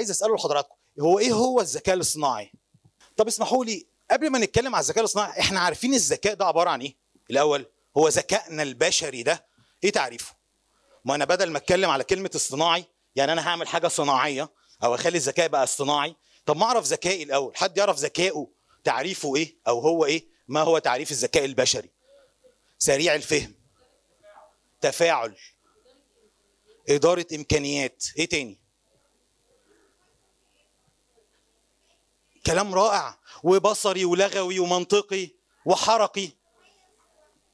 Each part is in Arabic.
عايز اساله لحضراتكم هو ايه هو الذكاء الاصطناعي طب اسمحوا لي قبل ما نتكلم على الذكاء الاصطناعي احنا عارفين الذكاء ده عباره عن ايه الاول هو ذكائنا البشري ده ايه تعريفه ما انا بدل ما اتكلم على كلمه اصطناعي يعني انا هعمل حاجه صناعيه او اخلي الذكاء بقى اصطناعي طب ما اعرف ذكائي الاول حد يعرف ذكائه تعريفه ايه او هو ايه ما هو تعريف الذكاء البشري سريع الفهم تفاعل اداره امكانيات ايه تاني كلام رائع وبصري ولغوي ومنطقي وحركي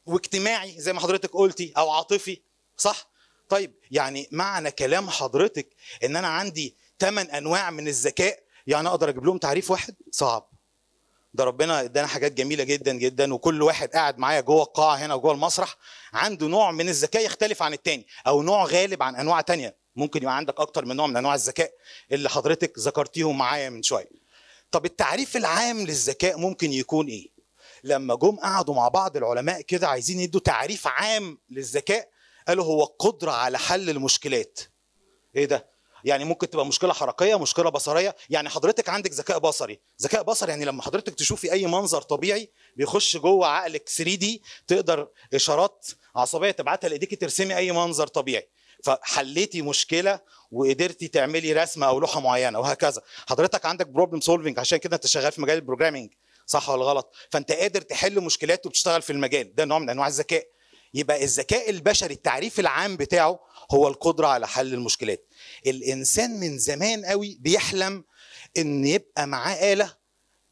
واجتماعي زي ما حضرتك قلتي او عاطفي صح طيب يعني معنى كلام حضرتك ان انا عندي ثمان انواع من الذكاء يعني اقدر اجيب لهم تعريف واحد صعب ده ربنا ادانا حاجات جميله جدا جدا وكل واحد قاعد معايا جوه القاعه هنا وجوه المسرح عنده نوع من الذكاء يختلف عن التاني او نوع غالب عن انواع تانية ممكن يبقى عندك اكتر من نوع من انواع الذكاء اللي حضرتك ذكرتيهم معايا من شويه طب التعريف العام للذكاء ممكن يكون ايه لما جم قعدوا مع بعض العلماء كده عايزين يدوا تعريف عام للذكاء قالوا هو القدره على حل المشكلات ايه ده يعني ممكن تبقى مشكله حركيه مشكله بصريه يعني حضرتك عندك ذكاء بصري ذكاء بصري يعني لما حضرتك تشوفي اي منظر طبيعي بيخش جوه عقلك 3 دي تقدر اشارات عصبيه تبعتها لايديك ترسمي اي منظر طبيعي فحليتي مشكله وقدرتي تعملي رسمه او لوحه معينه وهكذا حضرتك عندك بروبلم سولفنج عشان كده انت شغال في مجال البروجرامينج صح ولا غلط فانت قادر تحل مشكلات وبتشتغل في المجال ده نوع من انواع الذكاء يبقى الذكاء البشري التعريف العام بتاعه هو القدره على حل المشكلات الانسان من زمان قوي بيحلم ان يبقى معاه اله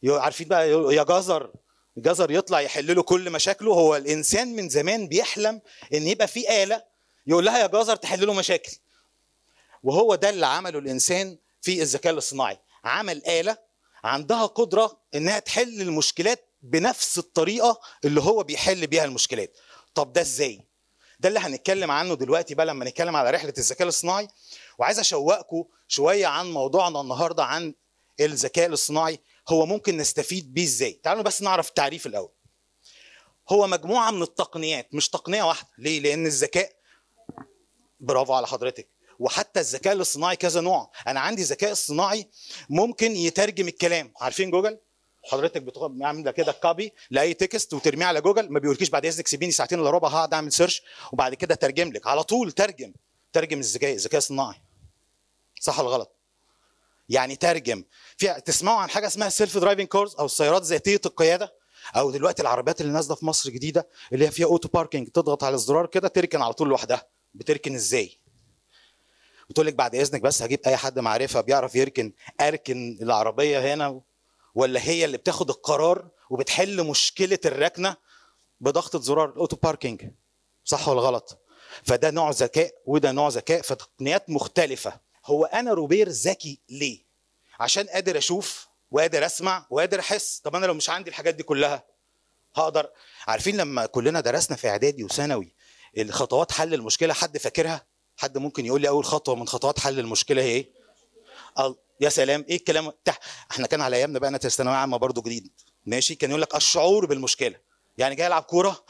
عارفين بقى يا جزر جزر يطلع يحل له كل مشاكله هو الانسان من زمان بيحلم ان يبقى في اله يقول لها يا جزر تحل له مشاكل وهو ده اللي عمله الانسان في الذكاء الاصطناعي عمل اله عندها قدره انها تحل المشكلات بنفس الطريقه اللي هو بيحل بيها المشكلات طب ده ازاي ده اللي هنتكلم عنه دلوقتي بقى لما نتكلم على رحله الذكاء الاصطناعي وعايز اشوقكم شويه عن موضوعنا النهارده عن الذكاء الاصطناعي هو ممكن نستفيد بيه ازاي تعالوا بس نعرف التعريف الاول هو مجموعه من التقنيات مش تقنيه واحده ليه لان الذكاء برافو على حضرتك وحتى الذكاء الاصطناعي كذا نوع انا عندي ذكاء اصطناعي ممكن يترجم الكلام عارفين جوجل حضرتك بتعمل كده كوبي لاي تكست وترميه على جوجل ما بيقولكيش بعد اذنك سيبيني ساعتين الا ربع هقعد اعمل سيرش وبعد كده ترجم لك على طول ترجم ترجم الذكاء الذكاء الاصطناعي صح ولا غلط يعني ترجم في تسمعوا عن حاجه اسمها سيلف درايفنج كورز او السيارات ذاتيه القياده او دلوقتي العربيات اللي نازله في مصر جديده اللي هي فيها اوتو باركنج تضغط على الزرار كده تركن على طول لوحدها بتركن ازاي بتقول لك بعد اذنك بس هجيب اي حد معرفه بيعرف يركن اركن العربيه هنا ولا هي اللي بتاخد القرار وبتحل مشكله الركنه بضغطه زرار الاوتو باركينج صح ولا غلط فده نوع ذكاء وده نوع ذكاء فتقنيات مختلفه هو انا روبير ذكي ليه عشان قادر اشوف وقادر اسمع وقادر احس طب انا لو مش عندي الحاجات دي كلها هقدر عارفين لما كلنا درسنا في اعدادي وثانوي الخطوات حل المشكله حد فاكرها حد ممكن يقول لي اول خطوه من خطوات حل المشكله هي ايه يا سلام ايه الكلام تح... احنا كان على ايامنا بقى انا ثانويه عامه برضه جديد ماشي كان يقول لك الشعور بالمشكله يعني جاي العب كوره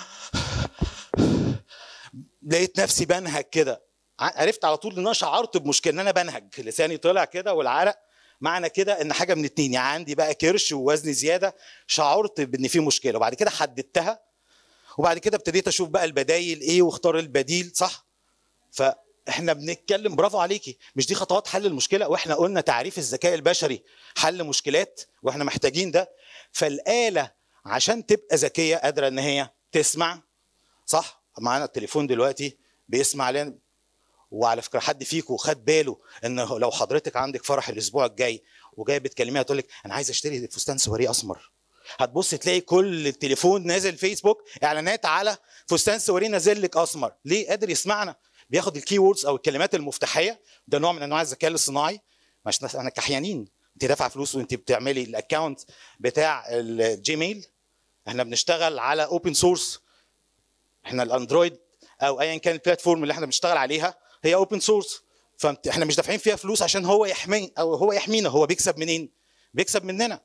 لقيت نفسي بنهج كده عرفت على طول ان انا شعرت بمشكله ان انا بنهج لساني طلع كده والعرق معنى كده ان حاجه من اتنين يعني عندي بقى كرش ووزن زياده شعرت بان في مشكله وبعد كده حددتها وبعد كده ابتديت اشوف بقى البدايل ايه واختار البديل صح فاحنا بنتكلم برافو عليكي مش دي خطوات حل المشكله واحنا قلنا تعريف الذكاء البشري حل مشكلات واحنا محتاجين ده فالاله عشان تبقى ذكيه قادره ان هي تسمع صح معانا التليفون دلوقتي بيسمع لنا وعلى فكره حد فيكم خد باله ان لو حضرتك عندك فرح الاسبوع الجاي وجايه بتكلميها تقول لك انا عايز اشتري فستان سواريه اسمر هتبص تلاقي كل التليفون نازل فيسبوك اعلانات على فستان سوري نازل لك اسمر ليه قادر يسمعنا بياخد الكي ووردز او الكلمات المفتاحيه ده نوع من انواع الذكاء الاصطناعي مش احنا كحيانين انت دافعه فلوس وانت بتعملي الاكونت بتاع الجيميل احنا بنشتغل على اوبن سورس احنا الاندرويد او ايا كان البلاتفورم اللي احنا بنشتغل عليها هي اوبن سورس فاحنا مش دافعين فيها فلوس عشان هو يحمي او هو يحمينا هو بيكسب منين بيكسب مننا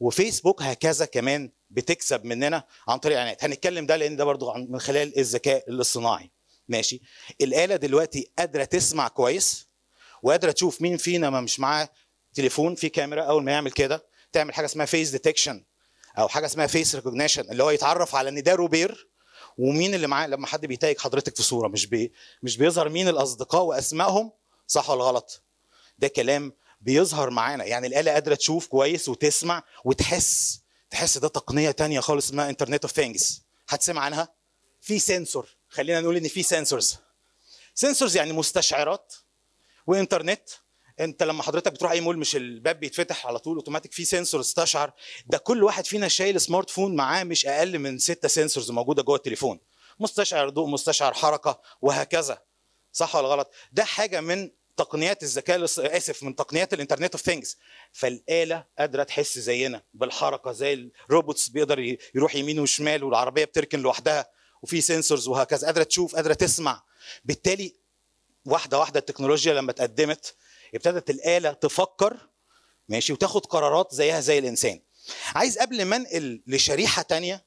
وفيسبوك هكذا كمان بتكسب مننا عن طريق الاعلانات هنتكلم ده لان ده برضو من خلال الذكاء الاصطناعي ماشي الاله دلوقتي قادره تسمع كويس وقادره تشوف مين فينا ما مش معاه تليفون في كاميرا اول ما يعمل كده تعمل حاجه اسمها فيس ديتكشن او حاجه اسمها فيس ريكوجنيشن اللي هو يتعرف على ان ده روبير ومين اللي معاه لما حد بيتايج حضرتك في صوره مش بي مش بيظهر مين الاصدقاء واسمائهم صح ولا غلط ده كلام بيظهر معانا يعني الآلة قادرة تشوف كويس وتسمع وتحس تحس ده تقنية تانية خالص اسمها انترنت اوف ثينجز هتسمع عنها في سنسور خلينا نقول ان في سنسورز سنسورز يعني مستشعرات وانترنت انت لما حضرتك بتروح اي مول مش الباب بيتفتح على طول اوتوماتيك في سنسور استشعر ده كل واحد فينا شايل سمارت فون معاه مش اقل من ستة سنسورز موجوده جوه التليفون مستشعر ضوء مستشعر حركه وهكذا صح ولا غلط ده حاجه من تقنيات الذكاء اسف من تقنيات الانترنت اوف ثينجز فالاله قادره تحس زينا بالحركه زي الروبوتس بيقدر يروح يمين وشمال والعربيه بتركن لوحدها وفي سنسورز وهكذا قادره تشوف قادره تسمع بالتالي واحده واحده التكنولوجيا لما تقدمت ابتدت الاله تفكر ماشي وتاخد قرارات زيها زي الانسان عايز قبل ما انقل لشريحه تانية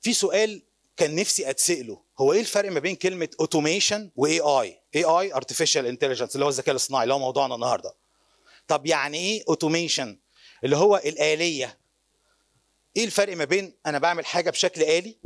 في سؤال كان نفسي اتساله هو ايه الفرق ما بين كلمه اوتوميشن واي اي اي اي ارتفيشال انتليجنس اللي هو الذكاء الاصطناعي اللي هو موضوعنا النهارده طب يعني ايه اوتوميشن اللي هو الاليه ايه الفرق ما بين انا بعمل حاجه بشكل الي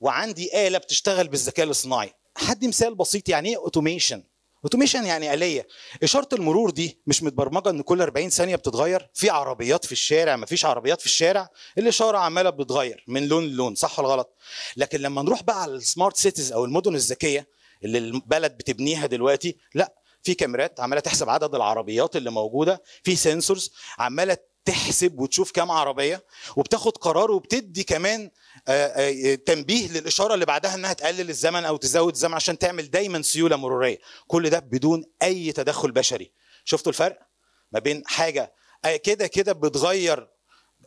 وعندي اله بتشتغل بالذكاء الاصطناعي حد مثال بسيط يعني ايه اوتوميشن اوتوميشن يعني آلية إشارة المرور دي مش متبرمجة إن كل 40 ثانية بتتغير في عربيات في الشارع ما فيش عربيات في الشارع الإشارة عمالة بتتغير من لون للون صح ولا غلط لكن لما نروح بقى على السمارت سيتيز أو المدن الذكية اللي البلد بتبنيها دلوقتي لا في كاميرات عماله تحسب عدد العربيات اللي موجوده في سنسورز عماله تحسب وتشوف كام عربيه وبتاخد قرار وبتدي كمان آه، آه، تنبيه للاشاره اللي بعدها انها تقلل الزمن او تزود الزمن عشان تعمل دايما سيوله مروريه كل ده بدون اي تدخل بشري شفتوا الفرق ما بين حاجه آه، كده كده بتغير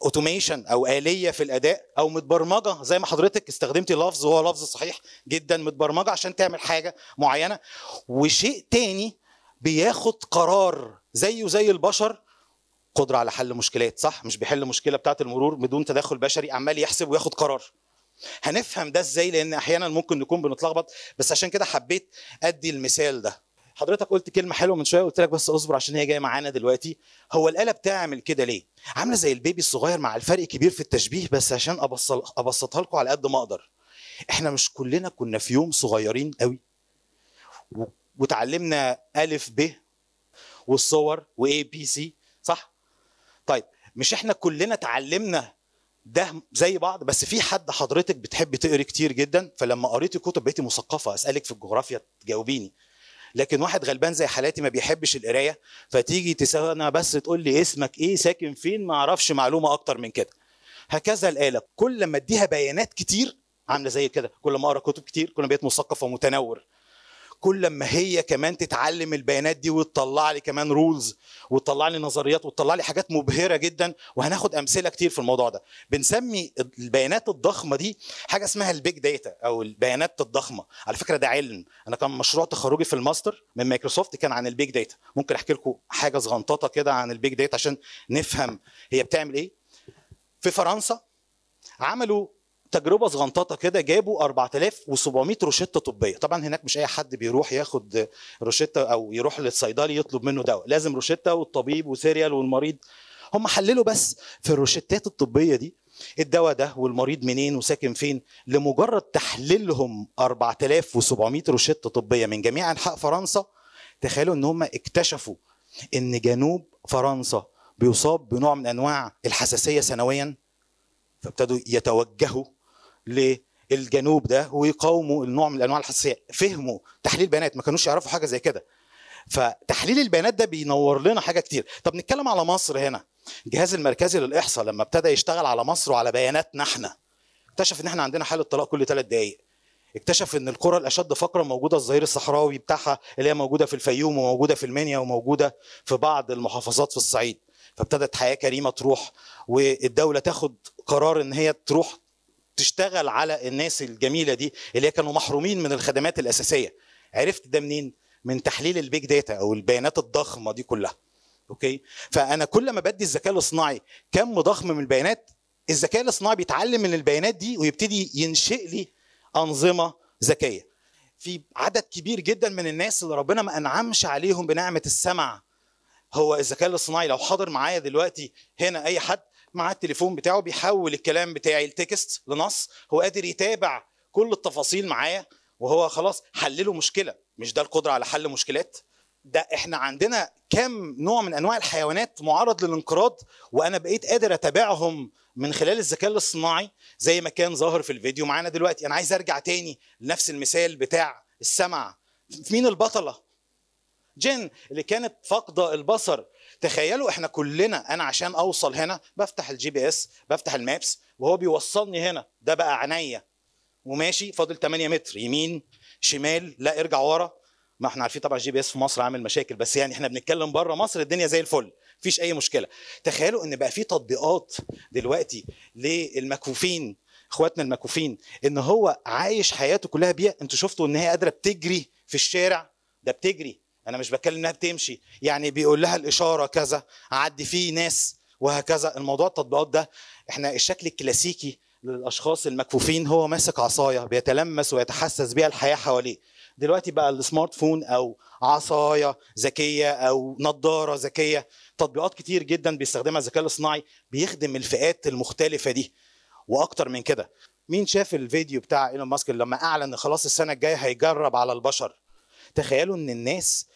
اوتوميشن او اليه في الاداء او متبرمجه زي ما حضرتك استخدمتي لفظ وهو لفظ صحيح جدا متبرمجه عشان تعمل حاجه معينه وشيء تاني بياخد قرار زيه زي البشر قدره على حل مشكلات صح مش بيحل مشكله بتاعه المرور بدون تدخل بشري عمال يحسب وياخد قرار هنفهم ده ازاي لان احيانا ممكن نكون بنتلخبط بس عشان كده حبيت ادي المثال ده حضرتك قلت كلمه حلوه من شويه قلت لك بس اصبر عشان هي جايه معانا دلوقتي هو الاله بتعمل كده ليه عامله زي البيبي الصغير مع الفرق كبير في التشبيه بس عشان ابسط ابسطها لكم على قد ما اقدر احنا مش كلنا كنا في يوم صغيرين قوي وتعلمنا الف ب والصور واي بي سي صح طيب مش احنا كلنا اتعلمنا ده زي بعض بس في حد حضرتك بتحب تقري كتير جدا فلما قريتي كتب بقيتي مثقفه اسالك في الجغرافيا تجاوبيني لكن واحد غلبان زي حالاتي ما بيحبش القرايه فتيجي تسالنا بس تقول لي اسمك ايه ساكن فين ما اعرفش معلومه اكتر من كده هكذا الاله كل ما اديها بيانات كتير عامله زي كده كل ما اقرا كتب كتير كل ما بقيت مثقف ومتنور كل لما هي كمان تتعلم البيانات دي وتطلع لي كمان رولز وتطلع لي نظريات وتطلع لي حاجات مبهره جدا وهناخد امثله كتير في الموضوع ده بنسمي البيانات الضخمه دي حاجه اسمها البيج داتا او البيانات الضخمه على فكره ده علم انا كان مشروع تخرجي في الماستر من مايكروسوفت كان عن البيج داتا ممكن احكي لكم حاجه صغنططه كده عن البيج داتا عشان نفهم هي بتعمل ايه في فرنسا عملوا تجربه صغنططه كده جابوا 4700 روشته طبيه طبعا هناك مش اي حد بيروح ياخد روشته او يروح للصيدلي يطلب منه دواء لازم روشته والطبيب وسيريال والمريض هم حللوا بس في الروشتات الطبيه دي الدواء ده والمريض منين وساكن فين لمجرد تحليلهم 4700 روشته طبيه من جميع انحاء فرنسا تخيلوا ان هم اكتشفوا ان جنوب فرنسا بيصاب بنوع من انواع الحساسيه سنويا فابتدوا يتوجهوا للجنوب ده ويقاوموا النوع من انواع الحساسيه فهموا تحليل بيانات ما كانوش يعرفوا حاجه زي كده فتحليل البيانات ده بينور لنا حاجه كتير طب نتكلم على مصر هنا الجهاز المركزي للاحصاء لما ابتدى يشتغل على مصر وعلى بياناتنا احنا اكتشف ان احنا عندنا حاله طلاق كل ثلاث دقائق اكتشف ان القرى الاشد فقرا موجوده الظهير الصحراوي بتاعها اللي هي موجوده في الفيوم وموجوده في المنيا وموجوده في بعض المحافظات في الصعيد فابتدت حياه كريمه تروح والدوله تاخد قرار ان هي تروح تشتغل على الناس الجميله دي اللي كانوا محرومين من الخدمات الاساسيه عرفت ده منين من تحليل البيج داتا او البيانات الضخمه دي كلها اوكي فانا كل ما بدي الذكاء الاصطناعي كم ضخم من البيانات الذكاء الاصطناعي بيتعلم من البيانات دي ويبتدي ينشئ لي انظمه ذكيه في عدد كبير جدا من الناس اللي ربنا ما انعمش عليهم بنعمه السمع هو الذكاء الاصطناعي لو حاضر معايا دلوقتي هنا اي حد مع التليفون بتاعه بيحول الكلام بتاعي التكست لنص هو قادر يتابع كل التفاصيل معايا وهو خلاص حلله مشكله مش ده القدره على حل مشكلات ده احنا عندنا كم نوع من انواع الحيوانات معرض للانقراض وانا بقيت قادر اتابعهم من خلال الذكاء الاصطناعي زي ما كان ظاهر في الفيديو معانا دلوقتي انا عايز ارجع تاني لنفس المثال بتاع السمع مين البطله جين اللي كانت فاقده البصر تخيلوا احنا كلنا انا عشان اوصل هنا بفتح الجي بي اس بفتح المابس وهو بيوصلني هنا ده بقى عينيا وماشي فاضل 8 متر يمين شمال لا ارجع ورا ما احنا عارفين طبعا الجي بي اس في مصر عامل مشاكل بس يعني احنا بنتكلم بره مصر الدنيا زي الفل مفيش اي مشكله تخيلوا ان بقى في تطبيقات دلوقتي للمكفوفين اخواتنا المكفوفين ان هو عايش حياته كلها بيها انتوا شفتوا ان هي قادره بتجري في الشارع ده بتجري انا مش بتكلم انها بتمشي يعني بيقول لها الاشاره كذا عدي فيه ناس وهكذا الموضوع التطبيقات ده احنا الشكل الكلاسيكي للاشخاص المكفوفين هو ماسك عصايه بيتلمس ويتحسس بيها الحياه حواليه دلوقتي بقى السمارت فون او عصايه ذكيه او نظاره ذكيه تطبيقات كتير جدا بيستخدمها الذكاء الاصطناعي بيخدم الفئات المختلفه دي واكتر من كده مين شاف الفيديو بتاع ايلون ماسك لما اعلن خلاص السنه الجايه هيجرب على البشر تخيلوا ان الناس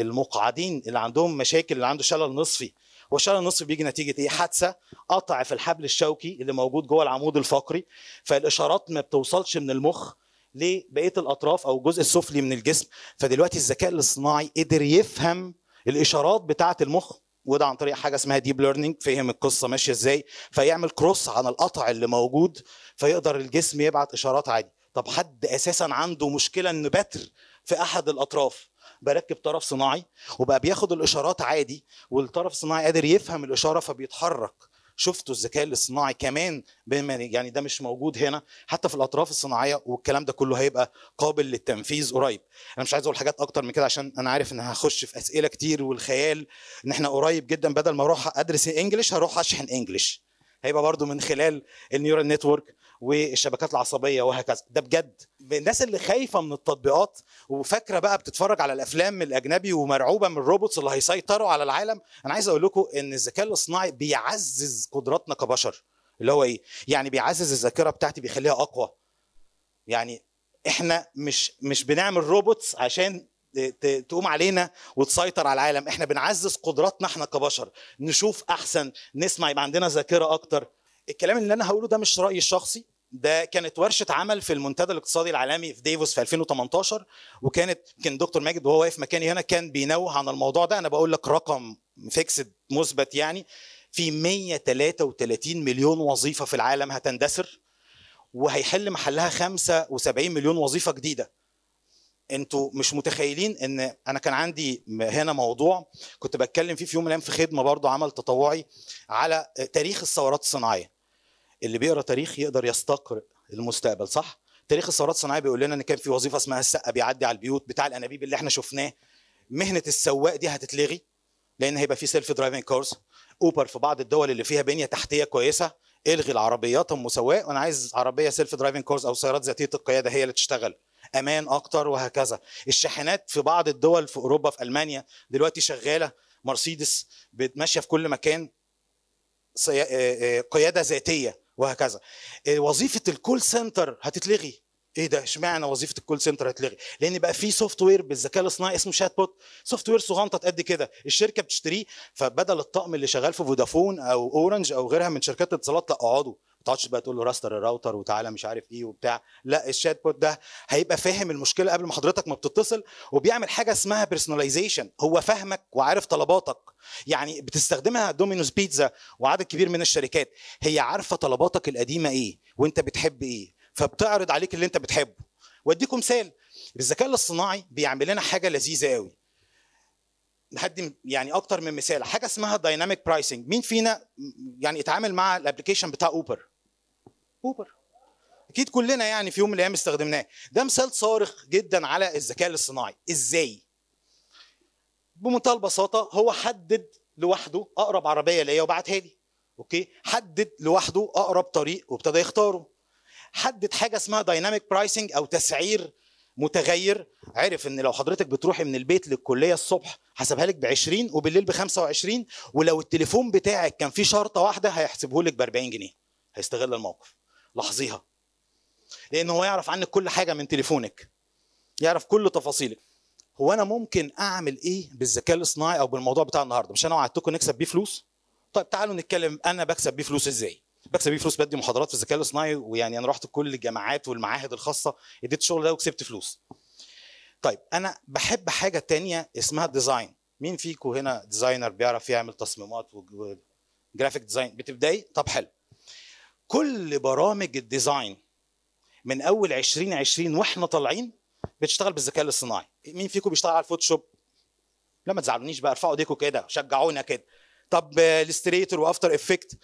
المقعدين اللي عندهم مشاكل اللي عنده شلل نصفي والشلل النصفي بيجي نتيجه ايه حادثه قطع في الحبل الشوكي اللي موجود جوه العمود الفقري فالاشارات ما بتوصلش من المخ لبقيه الاطراف او الجزء السفلي من الجسم فدلوقتي الذكاء الاصطناعي قدر يفهم الاشارات بتاعه المخ وده عن طريق حاجه اسمها ديب ليرنينج فهم القصه ماشيه ازاي فيعمل كروس عن القطع اللي موجود فيقدر الجسم يبعت اشارات عادي طب حد اساسا عنده مشكله انه بتر في احد الاطراف بركب طرف صناعي وبقى بياخد الاشارات عادي والطرف الصناعي قادر يفهم الاشاره فبيتحرك شفتوا الذكاء الاصطناعي كمان بما يعني ده مش موجود هنا حتى في الاطراف الصناعيه والكلام ده كله هيبقى قابل للتنفيذ قريب انا مش عايز اقول حاجات اكتر من كده عشان انا عارف ان هخش في اسئله كتير والخيال ان احنا قريب جدا بدل ما اروح ادرس انجلش هروح اشحن انجلش هيبقى برضو من خلال النيورال نتورك والشبكات العصبيه وهكذا ده بجد الناس اللي خايفه من التطبيقات وفاكره بقى بتتفرج على الافلام الاجنبي ومرعوبه من الروبوتس اللي هيسيطروا على العالم انا عايز اقول لكم ان الذكاء الاصطناعي بيعزز قدراتنا كبشر اللي هو ايه يعني بيعزز الذاكره بتاعتي بيخليها اقوى يعني احنا مش مش بنعمل روبوتس عشان تقوم علينا وتسيطر على العالم احنا بنعزز قدراتنا احنا كبشر نشوف احسن نسمع يبقى عندنا ذاكره اكتر الكلام اللي انا هقوله ده مش رايي الشخصي ده كانت ورشه عمل في المنتدى الاقتصادي العالمي في ديفوس في 2018 وكانت كان دكتور ماجد وهو واقف مكاني هنا كان بينوه عن الموضوع ده انا بقول لك رقم فيكسد مثبت يعني في 133 مليون وظيفه في العالم هتندثر وهيحل محلها 75 مليون وظيفه جديده انتوا مش متخيلين ان انا كان عندي هنا موضوع كنت بتكلم فيه في يوم من الايام في خدمه برضه عمل تطوعي على تاريخ الثورات الصناعيه اللي بيقرا تاريخ يقدر يستقرئ المستقبل صح تاريخ الثورات الصناعيه بيقول لنا ان كان في وظيفه اسمها السقا بيعدي على البيوت بتاع الانابيب اللي احنا شفناه مهنه السواق دي هتتلغي لان هيبقى في سيلف درايفنج كورس اوبر في بعض الدول اللي فيها بنيه تحتيه كويسه الغي العربيات ام سواق وانا عايز عربيه سيلف درايفنج كورس او سيارات ذاتيه القياده هي اللي تشتغل امان اكتر وهكذا الشاحنات في بعض الدول في اوروبا في المانيا دلوقتي شغاله مرسيدس ماشيه في كل مكان قياده ذاتيه وهكذا إيه، وظيفه الكول سنتر هتتلغي ايه ده اشمعنى وظيفه الكول سنتر هتلغي لان بقى في سوفت وير بالذكاء الاصطناعي اسمه شات بوت سوفت وير صغنطه قد كده الشركه بتشتريه فبدل الطقم اللي شغال في فودافون او اورنج او غيرها من شركات الاتصالات لا اقعدوا التاتش بقى تقول له راستر الراوتر وتعالى مش عارف ايه وبتاع لا الشات بوت ده هيبقى فاهم المشكله قبل ما حضرتك ما بتتصل وبيعمل حاجه اسمها بيرسوناليزيشن هو فاهمك وعارف طلباتك يعني بتستخدمها دومينوز بيتزا وعدد كبير من الشركات هي عارفه طلباتك القديمه ايه وانت بتحب ايه فبتعرض عليك اللي انت بتحبه واديكم مثال الذكاء الاصطناعي بيعمل لنا حاجه لذيذه قوي لحد يعني اكتر من مثال حاجه اسمها دايناميك برايسنج مين فينا يعني اتعامل مع الابلكيشن بتاع اوبر اوبر اكيد كلنا يعني في يوم من الايام استخدمناه ده مثال صارخ جدا على الذكاء الاصطناعي ازاي بمنتهى البساطه هو حدد لوحده اقرب عربيه ليا وبعتها لي اوكي حدد لوحده اقرب طريق وابتدى يختاره حدد حاجه اسمها دايناميك برايسنج او تسعير متغير عرف ان لو حضرتك بتروحي من البيت للكليه الصبح حسبها لك ب 20 وبالليل ب 25 ولو التليفون بتاعك كان فيه شرطه واحده هيحسبه لك ب 40 جنيه هيستغل الموقف لاحظيها لان هو يعرف عنك كل حاجه من تليفونك يعرف كل تفاصيلك هو انا ممكن اعمل ايه بالذكاء الاصطناعي او بالموضوع بتاع النهارده مش انا وعدتكم نكسب بيه فلوس طيب تعالوا نتكلم انا بكسب بيه فلوس ازاي بكسب بيه فلوس بدي محاضرات في الذكاء الاصطناعي ويعني انا رحت كل الجامعات والمعاهد الخاصه اديت الشغل ده وكسبت فلوس طيب انا بحب حاجه تانية اسمها ديزاين مين فيكم هنا ديزاينر بيعرف يعمل تصميمات وجرافيك ديزاين بتبداي طب حلو كل برامج الديزاين من اول 2020 واحنا طالعين بتشتغل بالذكاء الاصطناعي مين فيكم بيشتغل على الفوتوشوب لا ما تزعلونيش بقى ارفعوا ايديكم كده شجعونا كده طب آه، الاستريتور وافتر افكت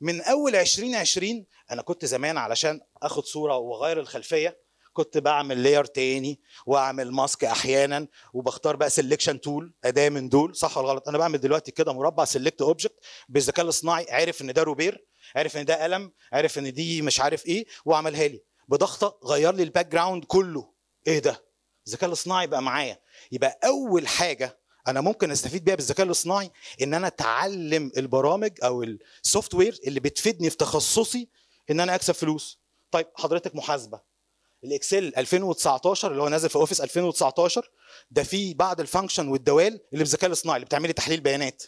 من اول 2020 انا كنت زمان علشان اخد صوره واغير الخلفيه كنت بعمل لاير تاني واعمل ماسك احيانا وبختار بقى سيلكشن تول اداه من دول صح ولا غلط انا بعمل دلوقتي كده مربع سيلكت اوبجكت بالذكاء الاصطناعي عارف ان ده روبير عرف ان ده قلم عرف ان دي مش عارف ايه وعملها لي بضغطه غير لي الباك جراوند كله ايه ده الذكاء الاصطناعي بقى معايا يبقى اول حاجه انا ممكن استفيد بيها بالذكاء الاصطناعي ان انا اتعلم البرامج او السوفت وير اللي بتفيدني في تخصصي ان انا اكسب فلوس طيب حضرتك محاسبه الاكسل 2019 اللي هو نازل في اوفيس 2019 ده فيه بعض الفانكشن والدوال اللي بالذكاء الاصطناعي اللي بتعملي تحليل بيانات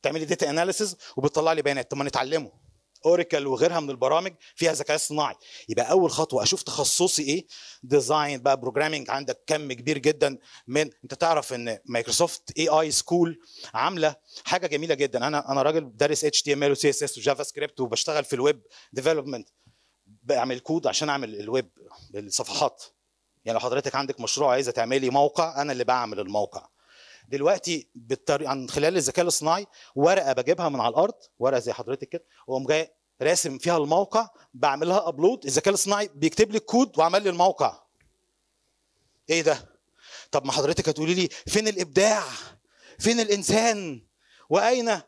بتعملي داتا اناليسز وبتطلع لي بيانات طب ما نتعلمه اوراكل وغيرها من البرامج فيها ذكاء اصطناعي يبقى اول خطوه اشوف تخصصي ايه ديزاين بقى بروجرامنج عندك كم كبير جدا من انت تعرف ان مايكروسوفت اي اي سكول عامله حاجه جميله جدا انا انا راجل دارس اتش تي ام ال وسي اس اس وجافا سكريبت وبشتغل في الويب ديفلوبمنت بعمل كود عشان اعمل الويب الصفحات يعني لو حضرتك عندك مشروع عايزه تعملي موقع انا اللي بعمل الموقع دلوقتي بالطريقه عن خلال الذكاء الاصطناعي ورقه بجيبها من على الارض ورقه زي حضرتك كده واقوم جاي راسم فيها الموقع بعملها ابلود الذكاء الاصطناعي بيكتب لي الكود وعمل لي الموقع ايه ده طب ما حضرتك هتقولي لي فين الابداع فين الانسان واين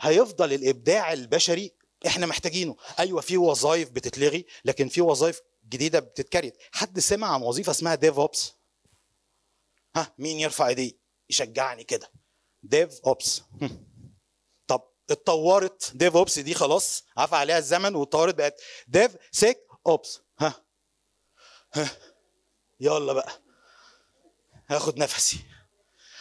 هيفضل الابداع البشري احنا محتاجينه ايوه في وظائف بتتلغي لكن في وظائف جديده بتتكريت حد سمع عن وظيفه اسمها ديف اوبس ها مين يرفع ايديه يشجعني كده ديف اوبس اتطورت ديف اوبس دي خلاص عفى عليها الزمن واتطورت بقت ديف سيك اوبس ها ها يلا بقى هاخد نفسي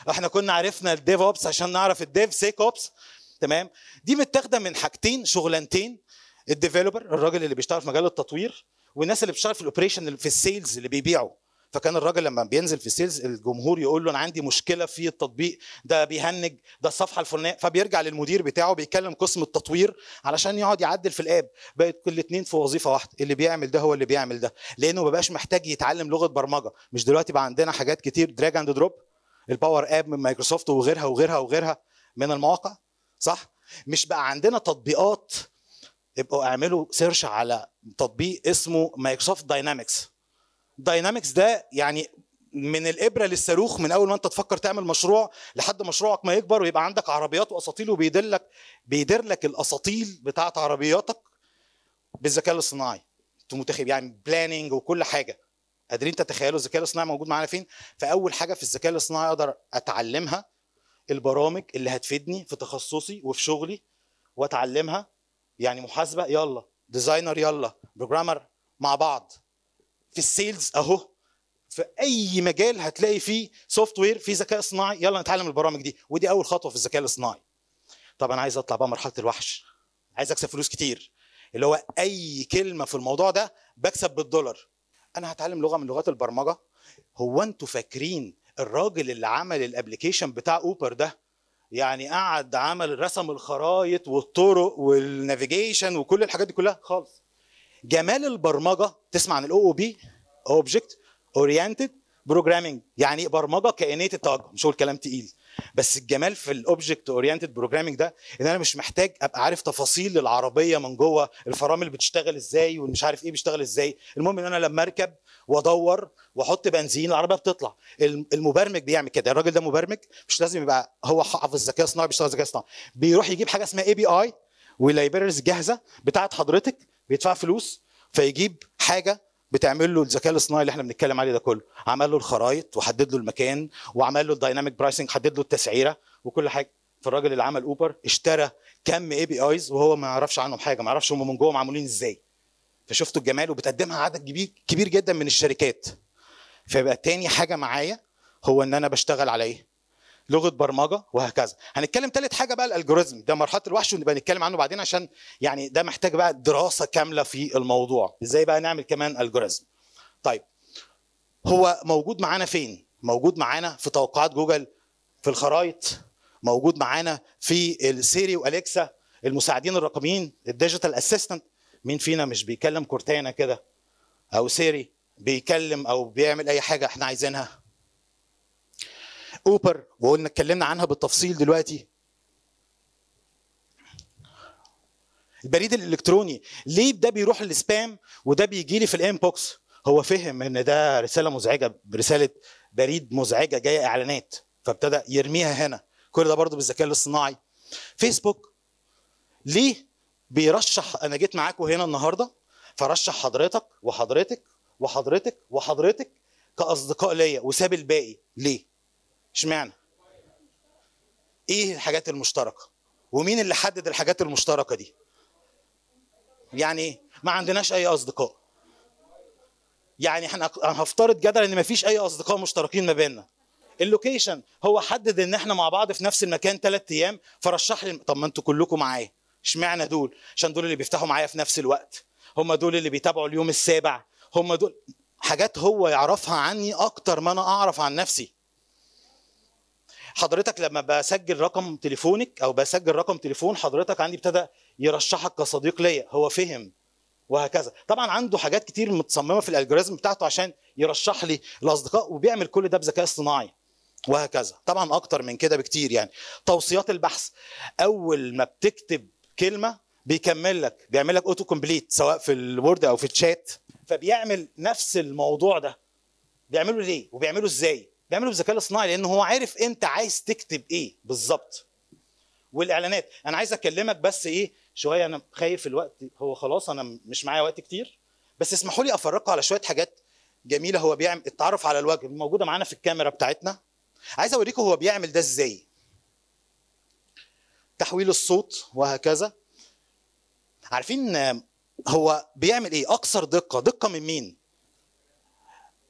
احنا كنا عرفنا الديف اوبس عشان نعرف الديف سيك اوبس تمام دي متاخده من حاجتين شغلانتين الديفلوبر الراجل اللي بيشتغل في مجال التطوير والناس اللي بتشتغل في الاوبريشن في السيلز اللي بيبيعوا فكان الراجل لما بينزل في سيلز الجمهور يقول له انا عندي مشكله في التطبيق ده بيهنج ده الصفحه الفلانيه فبيرجع للمدير بتاعه بيكلم قسم التطوير علشان يقعد يعدل في الاب بقت كل اتنين في وظيفه واحده اللي بيعمل ده هو اللي بيعمل ده لانه ما بقاش محتاج يتعلم لغه برمجه مش دلوقتي بقى عندنا حاجات كتير دراج اند دروب الباور اب من مايكروسوفت وغيرها وغيرها وغيرها من المواقع صح مش بقى عندنا تطبيقات ابقوا اعملوا سيرش على تطبيق اسمه مايكروسوفت داينامكس داينامكس ده يعني من الابره للصاروخ من اول ما انت تفكر تعمل مشروع لحد مشروعك ما يكبر ويبقى عندك عربيات واساطيل وبيدير لك بيدير لك الاساطيل بتاعه عربياتك بالذكاء الاصطناعي متخيل يعني بلاننج وكل حاجه قادرين تتخيلوا الذكاء الاصطناعي موجود معانا فين فاول حاجه في الذكاء الاصطناعي اقدر اتعلمها البرامج اللي هتفيدني في تخصصي وفي شغلي واتعلمها يعني محاسبه يلا ديزاينر يلا بروجرامر مع بعض في السيلز اهو في اي مجال هتلاقي فيه سوفت وير فيه ذكاء اصطناعي يلا نتعلم البرامج دي ودي اول خطوه في الذكاء الاصطناعي طب انا عايز اطلع بقى مرحله الوحش عايز اكسب فلوس كتير اللي هو اي كلمه في الموضوع ده بكسب بالدولار انا هتعلم لغه من لغات البرمجه هو انتوا فاكرين الراجل اللي عمل الابلكيشن بتاع اوبر ده يعني قعد عمل رسم الخرايط والطرق والنافيجيشن وكل الحاجات دي كلها خالص جمال البرمجه تسمع عن الاو او بي اوبجكت اورينتد بروجرامنج يعني برمجه كائنيه التوجه مش هقول كلام تقيل بس الجمال في الاوبجكت اورينتد بروجرامنج ده ان انا مش محتاج ابقى عارف تفاصيل العربيه من جوه الفرامل بتشتغل ازاي والمش عارف ايه بيشتغل ازاي المهم ان انا لما اركب وادور واحط بنزين العربيه بتطلع المبرمج بيعمل كده الراجل ده مبرمج مش لازم يبقى هو حافظ ذكاء اصطناعي بيشتغل ذكاء اصطناعي بيروح يجيب حاجه اسمها اي بي اي ولايبرز جاهزه بتاعت حضرتك بيدفع فلوس فيجيب حاجه بتعمل له الذكاء الاصطناعي اللي احنا بنتكلم عليه ده كله عمل له الخرايط وحدد له المكان وعمل له الدايناميك برايسنج حدد له التسعيره وكل حاجه فالراجل اللي عمل اوبر اشترى كم اي بي ايز وهو ما يعرفش عنهم حاجه ما يعرفش هم من جوه معمولين ازاي فشفتوا الجمال وبتقدمها عدد كبير كبير جدا من الشركات فيبقى تاني حاجه معايا هو ان انا بشتغل على ايه لغه برمجه وهكذا هنتكلم ثالث حاجه بقى الالجوريزم ده مرحله الوحش ونبقى نتكلم عنه بعدين عشان يعني ده محتاج بقى دراسه كامله في الموضوع ازاي بقى نعمل كمان الجوريزم طيب هو موجود معانا فين موجود معانا في توقعات جوجل في الخرائط موجود معانا في السيري واليكسا المساعدين الرقميين الديجيتال اسيستنت مين فينا مش بيكلم كورتانا كده او سيري بيكلم او بيعمل اي حاجه احنا عايزينها اوبر وقلنا اتكلمنا عنها بالتفصيل دلوقتي البريد الالكتروني ليه ده بيروح للسبام وده بيجي لي في الانبوكس هو فهم ان ده رساله مزعجه برساله بريد مزعجه جايه اعلانات فابتدى يرميها هنا كل ده برضه بالذكاء الاصطناعي فيسبوك ليه بيرشح انا جيت معاكم هنا النهارده فرشح حضرتك وحضرتك وحضرتك وحضرتك كاصدقاء ليا وساب الباقي ليه اشمعنى ايه الحاجات المشتركه ومين اللي حدد الحاجات المشتركه دي يعني ما عندناش اي اصدقاء يعني احنا هفترض جدلا ان مفيش اي اصدقاء مشتركين ما بيننا اللوكيشن هو حدد ان احنا مع بعض في نفس المكان ثلاث ايام فرشح لي طب ما انتوا كلكم معايا اشمعنى دول عشان دول اللي بيفتحوا معايا في نفس الوقت هم دول اللي بيتابعوا اليوم السابع هم دول حاجات هو يعرفها عني اكتر ما انا اعرف عن نفسي حضرتك لما بسجل رقم تليفونك او بسجل رقم تليفون حضرتك عندي ابتدى يرشحك كصديق ليا هو فهم وهكذا طبعا عنده حاجات كتير متصممه في الالجوريزم بتاعته عشان يرشح لي الاصدقاء وبيعمل كل ده بذكاء اصطناعي وهكذا طبعا اكتر من كده بكتير يعني توصيات البحث اول ما بتكتب كلمه بيكمل لك بيعمل لك اوتو كومبليت سواء في الوورد او في الشات فبيعمل نفس الموضوع ده بيعمله ليه وبيعمله ازاي بيعمله بالذكاء الاصطناعي لان هو عارف انت عايز تكتب ايه بالظبط والاعلانات انا عايز اكلمك بس ايه شويه انا خايف الوقت هو خلاص انا مش معايا وقت كتير بس اسمحوا لي افرقه على شويه حاجات جميله هو بيعمل التعرف على الوجه موجوده معانا في الكاميرا بتاعتنا عايز اوريكم هو بيعمل ده ازاي تحويل الصوت وهكذا عارفين هو بيعمل ايه اكثر دقه دقه من مين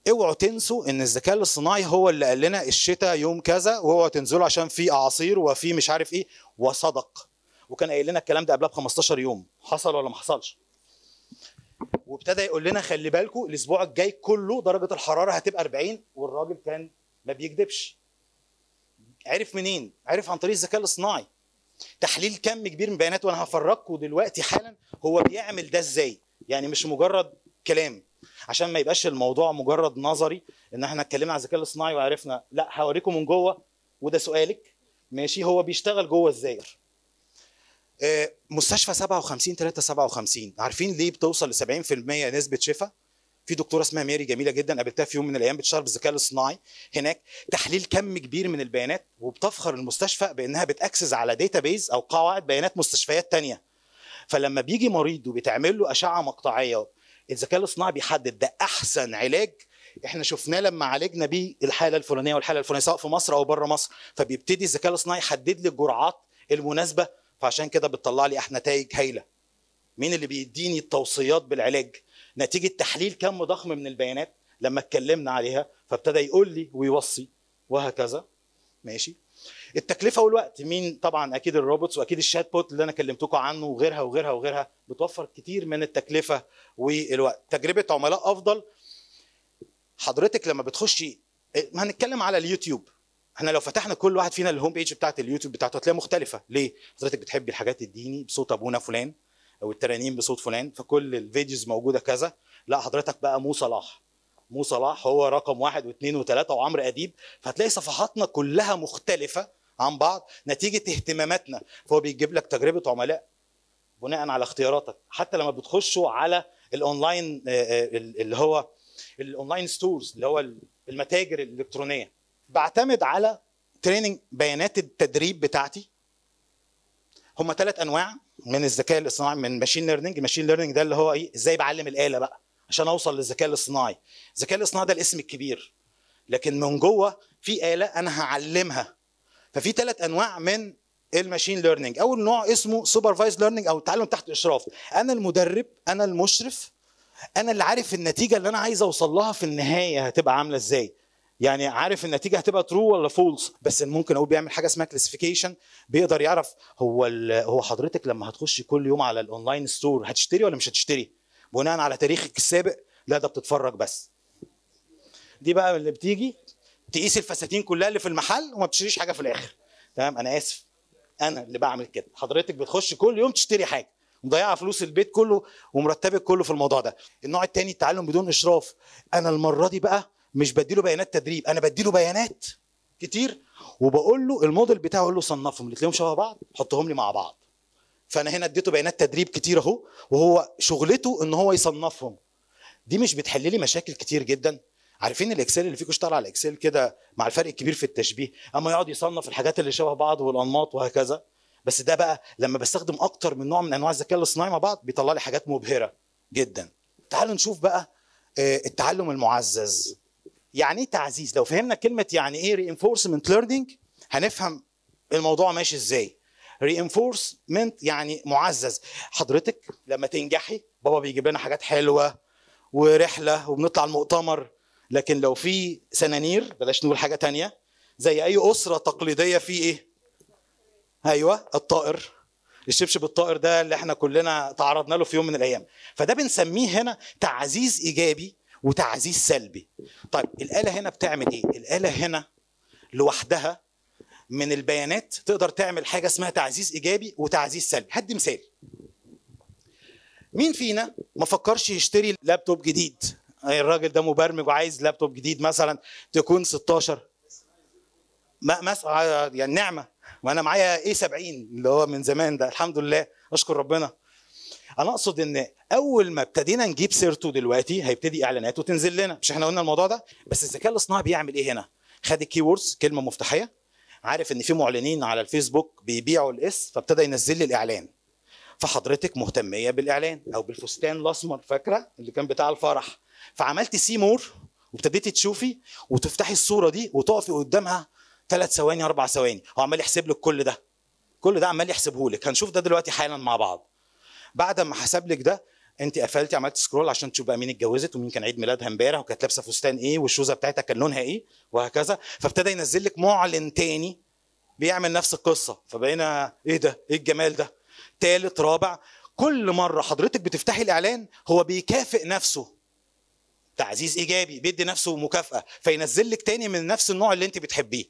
اوعوا تنسوا ان الذكاء الاصطناعي هو اللي قال لنا الشتاء يوم كذا وهو تنزلوا عشان في اعاصير وفي مش عارف ايه وصدق وكان قايل لنا الكلام ده قبلها ب 15 يوم حصل ولا ما حصلش وابتدى يقول لنا خلي بالكم الاسبوع الجاي كله درجه الحراره هتبقى 40 والراجل كان ما بيكذبش عرف منين عرف عن طريق الذكاء الاصطناعي تحليل كم كبير من البيانات وانا هفرجكم دلوقتي حالا هو بيعمل ده ازاي يعني مش مجرد كلام عشان ما يبقاش الموضوع مجرد نظري ان احنا اتكلمنا على الذكاء الاصطناعي وعرفنا لا هوريكم من جوه وده سؤالك ماشي هو بيشتغل جوه ازاي آه، مستشفى 57 3 57 عارفين ليه بتوصل ل 70% نسبه شفاء في دكتوره اسمها ميري جميله جدا قابلتها في يوم من الايام بتشتغل بالذكاء الاصطناعي هناك تحليل كم كبير من البيانات وبتفخر المستشفى بانها بتاكسس على داتا بيز او قواعد بيانات مستشفيات ثانيه فلما بيجي مريض وبتعمل له اشعه مقطعيه الذكاء الاصطناعي بيحدد ده احسن علاج احنا شفناه لما عالجنا بيه الحاله الفلانيه والحاله الفلانيه سواء في مصر او بره مصر فبيبتدي الذكاء الاصطناعي يحدد لي الجرعات المناسبه فعشان كده بتطلع لي نتائج هايله مين اللي بيديني التوصيات بالعلاج نتيجه تحليل كم ضخم من البيانات لما اتكلمنا عليها فابتدى يقول لي ويوصي وهكذا ماشي التكلفه والوقت مين طبعا اكيد الروبوتس واكيد الشات بوت اللي انا كلمتكم عنه وغيرها وغيرها وغيرها بتوفر كتير من التكلفه والوقت تجربه عملاء افضل حضرتك لما بتخشي هنتكلم على اليوتيوب احنا لو فتحنا كل واحد فينا الهوم بيج بتاعت اليوتيوب بتاعته هتلاقيها مختلفه ليه حضرتك بتحبي الحاجات الديني بصوت ابونا فلان او الترانيم بصوت فلان فكل الفيديوز موجوده كذا لا حضرتك بقى مو صلاح مو صلاح هو رقم واحد واثنين وثلاثه وعمرو اديب فهتلاقي صفحاتنا كلها مختلفه عن بعض نتيجه اهتماماتنا فهو بيجيب لك تجربه عملاء بناء على اختياراتك حتى لما بتخشوا على الاونلاين آه، آه، اللي هو الاونلاين ستورز اللي هو المتاجر الالكترونيه بعتمد على تريننج بيانات التدريب بتاعتي هم ثلاث انواع من الذكاء الاصطناعي من ماشين ليرنينج الماشين ليرنينج ده اللي هو ايه ازاي بعلم الاله بقى عشان اوصل للذكاء الاصطناعي الذكاء الاصطناعي ده الاسم الكبير لكن من جوه في اله انا هعلمها ففي ثلاث انواع من الماشين ليرنينج اول نوع اسمه سوبرفايز ليرنينج او تعلم تحت اشراف انا المدرب انا المشرف انا اللي عارف النتيجه اللي انا عايز اوصل لها في النهايه هتبقى عامله ازاي يعني عارف النتيجه هتبقى ترو ولا فولس بس ممكن اقول بيعمل حاجه اسمها كلاسيفيكيشن بيقدر يعرف هو هو حضرتك لما هتخش كل يوم على الاونلاين ستور هتشتري ولا مش هتشتري بناء على تاريخك السابق لا ده بتتفرج بس دي بقى اللي بتيجي تقيس الفساتين كلها اللي في المحل وما بتشتريش حاجه في الاخر تمام انا اسف انا اللي بعمل كده حضرتك بتخش كل يوم تشتري حاجه مضيعه فلوس البيت كله ومرتبك كله في الموضوع ده النوع الثاني التعلم بدون اشراف انا المره دي بقى مش بديله بيانات تدريب انا بديله بيانات كتير وبقول له الموديل بتاعه اقول له صنفهم الاثنين شبه بعض حطهم لي مع بعض فانا هنا اديته بيانات تدريب كتير اهو وهو شغلته ان هو يصنفهم دي مش بتحل لي مشاكل كتير جدا عارفين الاكسل اللي فيكوش طالع الاكسل كده مع الفرق الكبير في التشبيه اما يقعد يصنف الحاجات اللي شبه بعض والانماط وهكذا بس ده بقى لما بستخدم اكتر من نوع من انواع الذكاء الاصطناعي مع بعض بيطلع لي حاجات مبهره جدا تعالوا نشوف بقى آه، التعلم المعزز يعني ايه تعزيز لو فهمنا كلمه يعني ايه reinforcement learning هنفهم الموضوع ماشي ازاي reinforcement يعني معزز حضرتك لما تنجحي بابا بيجيب لنا حاجات حلوه ورحله وبنطلع المؤتمر لكن لو في سنانير بلاش نقول حاجه تانية زي اي اسره تقليديه في ايه ايوه الطائر الشبشب الطائر ده اللي احنا كلنا تعرضنا له في يوم من الايام فده بنسميه هنا تعزيز ايجابي وتعزيز سلبي طيب الاله هنا بتعمل ايه الاله هنا لوحدها من البيانات تقدر تعمل حاجه اسمها تعزيز ايجابي وتعزيز سلبي هدي مثال مين فينا ما فكرش يشتري لابتوب جديد الراجل ده مبرمج وعايز لابتوب جديد مثلا تكون 16 ما مثلا آه، يعني نعمه وانا معايا ايه 70 اللي هو من زمان ده الحمد لله اشكر ربنا انا اقصد ان اول ما ابتدينا نجيب سيرته دلوقتي هيبتدي اعلاناته تنزل لنا مش احنا قلنا الموضوع ده بس الذكاء الاصطناعي بيعمل ايه هنا خد الكيوردز كلمه مفتاحيه عارف ان في معلنين على الفيسبوك بيبيعوا الاس فابتدى ينزل لي الاعلان فحضرتك مهتميه بالاعلان او بالفستان الاسمر فاكره اللي كان بتاع الفرح فعملتي سي مور وابتديتي تشوفي وتفتحي الصوره دي وتقفي قدامها ثلاث ثواني اربع ثواني هو عمال يحسب لك كل ده كل ده عمال يحسبه لك هنشوف ده دلوقتي حالا مع بعض بعد ما حسب لك ده انت قفلتي عملت سكرول عشان تشوف بقى مين اتجوزت ومين كان عيد ميلادها امبارح وكانت لابسه فستان ايه والشوزه بتاعتها كان لونها ايه وهكذا فابتدى ينزل لك معلن تاني بيعمل نفس القصه فبقينا ايه ده ايه الجمال ده تالت رابع كل مره حضرتك بتفتحي الاعلان هو بيكافئ نفسه تعزيز ايجابي بيدي نفسه مكافاه فينزل لك تاني من نفس النوع اللي انت بتحبيه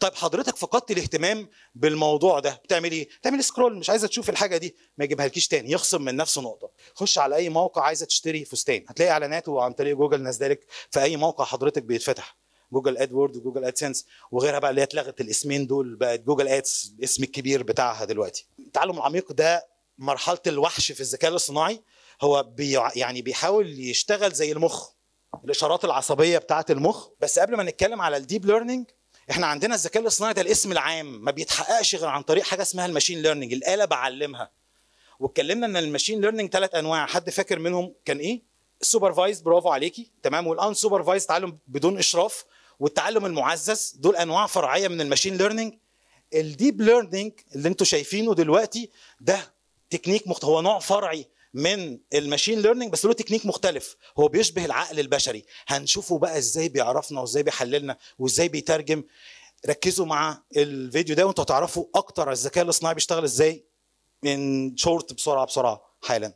طيب حضرتك فقدت الاهتمام بالموضوع ده بتعمل ايه تعمل سكرول مش عايزه تشوف الحاجه دي ما يجيبها لكيش تاني يخصم من نفسه نقطه خش على اي موقع عايزه تشتري فستان هتلاقي اعلاناته عن طريق جوجل نزلك في اي موقع حضرتك بيتفتح جوجل ادورد وجوجل ادسنس وغيرها بقى اللي اتلغت الاسمين دول بقت جوجل ادس الاسم الكبير بتاعها دلوقتي التعلم العميق ده مرحله الوحش في الذكاء الاصطناعي هو بي يعني بيحاول يشتغل زي المخ الاشارات العصبيه بتاعه المخ بس قبل ما نتكلم على الديب ليرنينج احنا عندنا الذكاء الاصطناعي ده الاسم العام ما بيتحققش غير عن طريق حاجه اسمها الماشين ليرنينج الاله بعلمها واتكلمنا ان الماشين ليرنينج ثلاث انواع حد فاكر منهم كان ايه السوبرفايز برافو عليكي تمام والان سوبرفايز تعلم بدون اشراف والتعلم المعزز دول انواع فرعيه من الماشين ليرنينج الديب ليرنينج اللي انتم شايفينه دلوقتي ده تكنيك مخت... هو نوع فرعي من الماشين ليرنينج بس له تكنيك مختلف هو بيشبه العقل البشري هنشوفه بقى ازاي بيعرفنا وازاي بيحللنا وازاي بيترجم ركزوا مع الفيديو ده وانتوا هتعرفوا اكتر الذكاء الاصطناعي بيشتغل ازاي من شورت بسرعه بسرعه حالا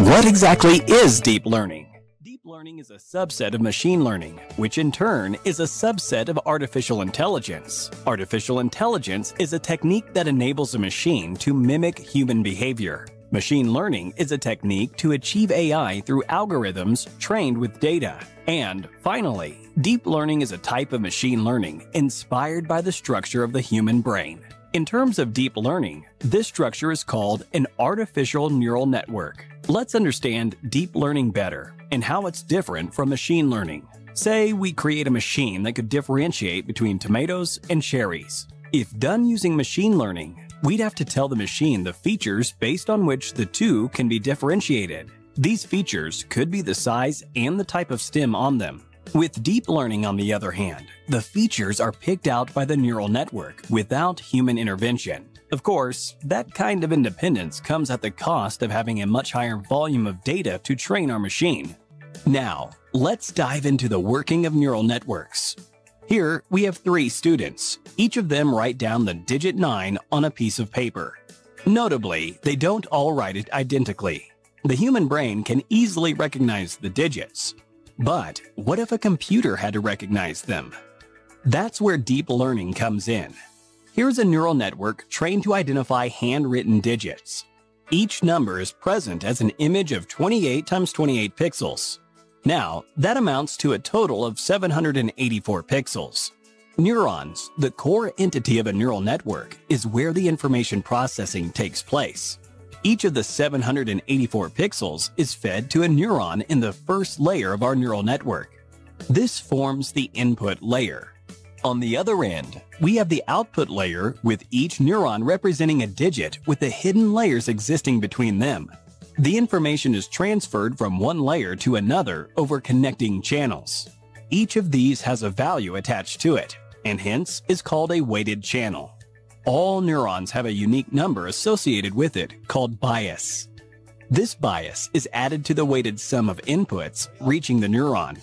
What exactly is deep learning? Deep learning is a subset of machine learning, which in turn is a subset of artificial intelligence. Artificial intelligence is a technique that enables a machine to mimic human behavior. Machine learning is a technique to achieve AI through algorithms trained with data. And finally, deep learning is a type of machine learning inspired by the structure of the human brain. In terms of deep learning, this structure is called an artificial neural network. Let's understand deep learning better and how it's different from machine learning. Say we create a machine that could differentiate between tomatoes and cherries. If done using machine learning, we'd have to tell the machine the features based on which the two can be differentiated. These features could be the size and the type of stem on them. With deep learning, on the other hand, the features are picked out by the neural network without human intervention. Of course, that kind of independence comes at the cost of having a much higher volume of data to train our machine. Now, let's dive into the working of neural networks. Here, we have three students. Each of them write down the digit 9 on a piece of paper. Notably, they don't all write it identically. The human brain can easily recognize the digits. But what if a computer had to recognize them? That's where deep learning comes in. Here's a neural network trained to identify handwritten digits. Each number is present as an image of 28 times 28 pixels. Now, that amounts to a total of 784 pixels. Neurons, the core entity of a neural network, is where the information processing takes place. Each of the 784 pixels is fed to a neuron in the first layer of our neural network. This forms the input layer. On the other end, we have the output layer with each neuron representing a digit with the hidden layers existing between them. The information is transferred from one layer to another over connecting channels. Each of these has a value attached to it, and hence is called a weighted channel. All neurons have a unique number associated with it called bias. This bias is added to the weighted sum of inputs reaching the neuron,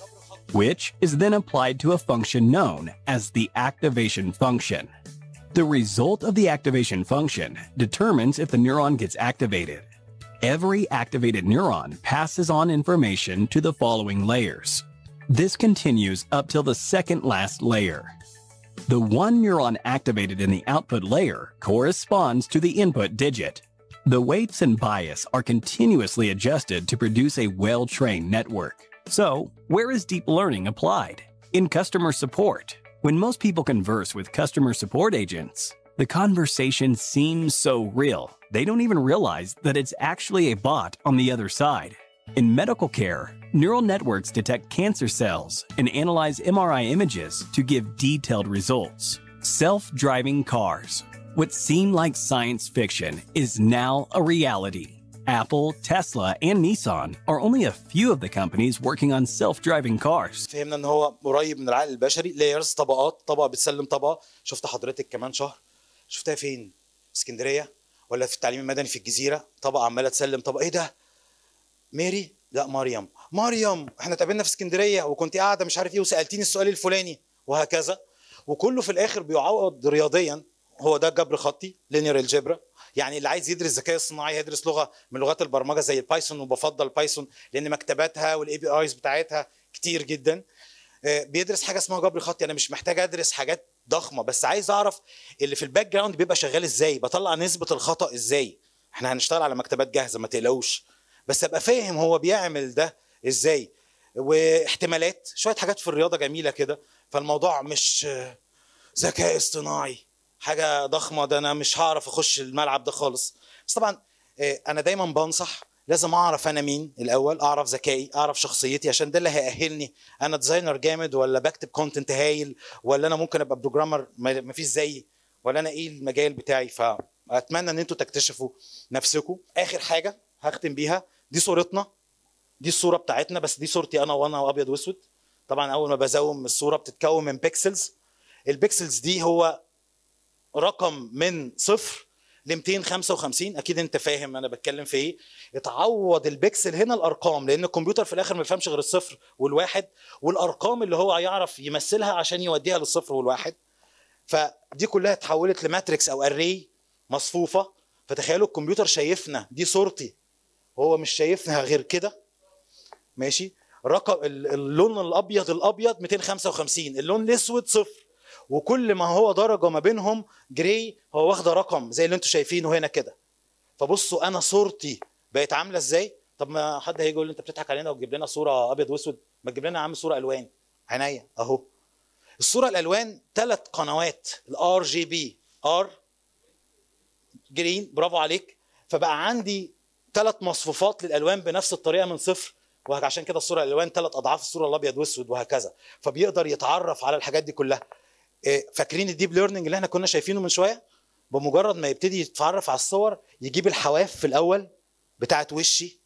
which is then applied to a function known as the activation function. The result of the activation function determines if the neuron gets activated. Every activated neuron passes on information to the following layers. This continues up till the second last layer. The one neuron activated in the output layer corresponds to the input digit. The weights and bias are continuously adjusted to produce a well-trained network. So, where is deep learning applied? In customer support. When most people converse with customer support agents, the conversation seems so real they don't even realize that it's actually a bot on the other side. In medical care, neural networks detect cancer cells and analyze MRI images to give detailed results. Self-driving cars. What seemed like science fiction is now a reality. Apple, Tesla, and Nissan are only a few of the companies working on self-driving cars. فهمنا ان هو قريب من العقل البشري layers طبقات بتسلم شفت حضرتك كمان شهر شفتها فين اسكندريه ولا في التعليم المدني في الجزيره طبقه عماله تسلم طب ايه ده ميري لا مريم مريم احنا اتقابلنا في اسكندريه وكنت قاعده مش عارف ايه وسالتيني السؤال الفلاني وهكذا وكله في الاخر بيعوض رياضيا هو ده جبر خطي لينير الجبرا يعني اللي عايز يدرس الذكاء الصناعي هيدرس لغه من لغات البرمجه زي البايثون وبفضل بايثون لان مكتباتها والاي بي ايز بتاعتها كتير جدا آه، بيدرس حاجه اسمها جبر خطي انا مش محتاج ادرس حاجات ضخمه بس عايز اعرف اللي في الباك جراوند بيبقى شغال ازاي بطلع نسبه الخطا ازاي احنا هنشتغل على مكتبات جاهزه ما تقلقوش بس ابقى فاهم هو بيعمل ده ازاي واحتمالات شويه حاجات في الرياضه جميله كده فالموضوع مش ذكاء اصطناعي حاجه ضخمه ده انا مش هعرف اخش الملعب ده خالص بس طبعا آه، انا دايما بنصح لازم اعرف انا مين الاول اعرف ذكائي اعرف شخصيتي عشان ده اللي هيأهلني انا ديزاينر جامد ولا بكتب كونتنت هايل ولا انا ممكن ابقى بروجرامر ما فيش زيي ولا انا ايه المجال بتاعي فاتمنى ان انتوا تكتشفوا نفسكم اخر حاجه هختم بيها دي صورتنا دي الصوره بتاعتنا بس دي صورتي انا وانا وابيض واسود طبعا اول ما بزوم الصوره بتتكون من بيكسلز البيكسلز دي هو رقم من صفر ل 255 اكيد انت فاهم انا بتكلم في ايه اتعوض البكسل هنا الارقام لان الكمبيوتر في الاخر ما بيفهمش غير الصفر والواحد والارقام اللي هو يعرف يمثلها عشان يوديها للصفر والواحد فدي كلها اتحولت لماتريكس او اري مصفوفه فتخيلوا الكمبيوتر شايفنا دي صورتي هو مش شايفنا غير كده ماشي رقم اللون الابيض الابيض 255 اللون الاسود صفر وكل ما هو درجه ما بينهم جري هو واخده رقم زي اللي انتم شايفينه هنا كده فبصوا انا صورتي بقت عامله ازاي طب ما حد هيجي يقول انت بتضحك علينا وتجيب لنا صوره ابيض واسود ما تجيب لنا يا عم صوره الوان عينيا اهو الصوره الالوان ثلاث قنوات الار جي بي ار جرين برافو عليك فبقى عندي ثلاث مصفوفات للالوان بنفس الطريقه من صفر وعشان كده الصوره الالوان ثلاث اضعاف الصوره الابيض واسود وهكذا فبيقدر يتعرف على الحاجات دي كلها آه، فاكرين الديب ليرنينج اللي احنا كنا شايفينه من شويه بمجرد ما يبتدي يتعرف على الصور يجيب الحواف في الاول بتاعه وشي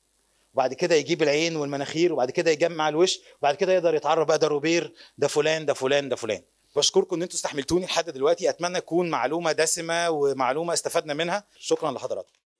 وبعد كده يجيب العين والمناخير وبعد كده يجمع الوش وبعد كده يقدر يتعرف بقى ده روبير ده فلان ده فلان ده فلان بشكركم ان انتم استحملتوني لحد دلوقتي اتمنى تكون معلومه دسمه ومعلومه استفدنا منها شكرا لحضراتكم